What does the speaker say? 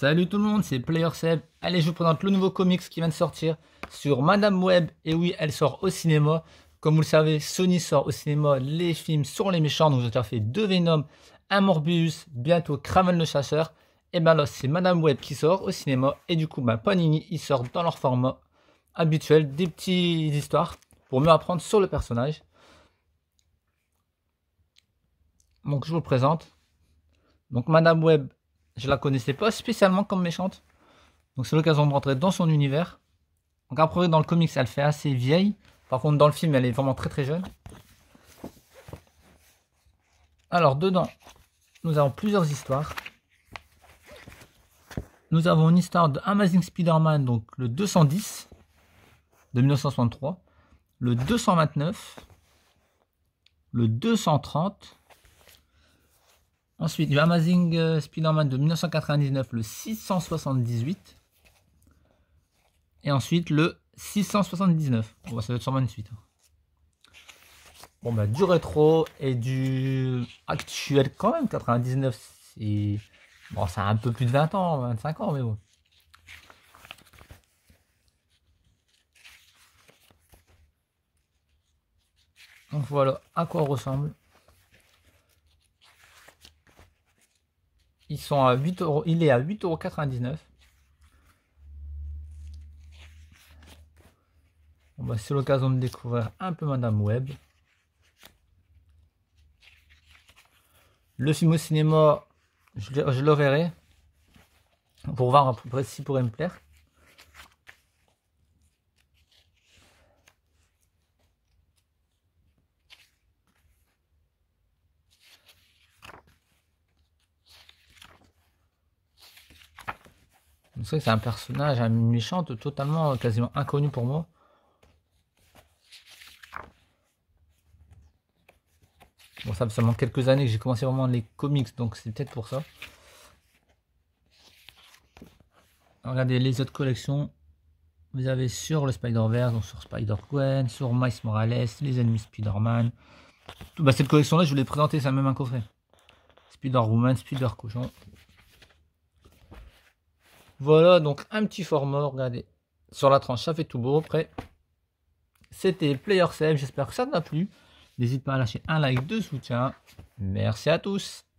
Salut tout le monde, c'est PlayerSeb. Allez, je vous présente le nouveau comics qui vient de sortir sur Madame Web. Et oui, elle sort au cinéma. Comme vous le savez, Sony sort au cinéma les films sur les méchants. Donc, j'ai déjà fait deux Venom, un Morbius, bientôt Craven le chasseur. Et ben là, c'est Madame Web qui sort au cinéma. Et du coup, ben, Panini, ils sortent dans leur format habituel des petites histoires pour mieux apprendre sur le personnage. Donc, je vous le présente. Donc, Madame Web, je la connaissais pas spécialement comme méchante. Donc c'est l'occasion de rentrer dans son univers. Donc après dans le comics elle fait assez vieille. Par contre dans le film elle est vraiment très très jeune. Alors dedans nous avons plusieurs histoires. Nous avons une histoire de Amazing Spider-Man, donc le 210 de 1963, le 229, le 230, Ensuite, du Amazing euh, Spider-Man de 1999, le 678. Et ensuite, le 679. Bon, bah, ça doit être hein. Bon, bah, du rétro et du actuel quand même. 99, c'est. Bon, ça un peu plus de 20 ans, 25 ans, mais bon. Donc voilà à quoi ressemble. Ils sont à 8 euros, il est à euros Bon, bah, C'est l'occasion de découvrir un peu Madame Web. Le film au cinéma, je, le verrai pour voir si pourrait me plaire. c'est un personnage, un méchant totalement, euh, quasiment inconnu pour moi. Bon, ça fait seulement quelques années que j'ai commencé vraiment les comics, donc c'est peut-être pour ça. Regardez les autres collections. Vous avez sur le Spider-Verse, donc sur Spider-Gwen, sur Miles Morales, les ennemis Spider-Man. Bah, cette collection-là, je vous l'ai présentée, c'est même un coffret. Spider-Woman, Spider-Cochon. Voilà, donc un petit format, regardez. Sur la tranche, ça fait tout beau. Après, c'était PlayerCM. J'espère que ça t'a plu. N'hésite pas à lâcher un like de soutien. Merci à tous.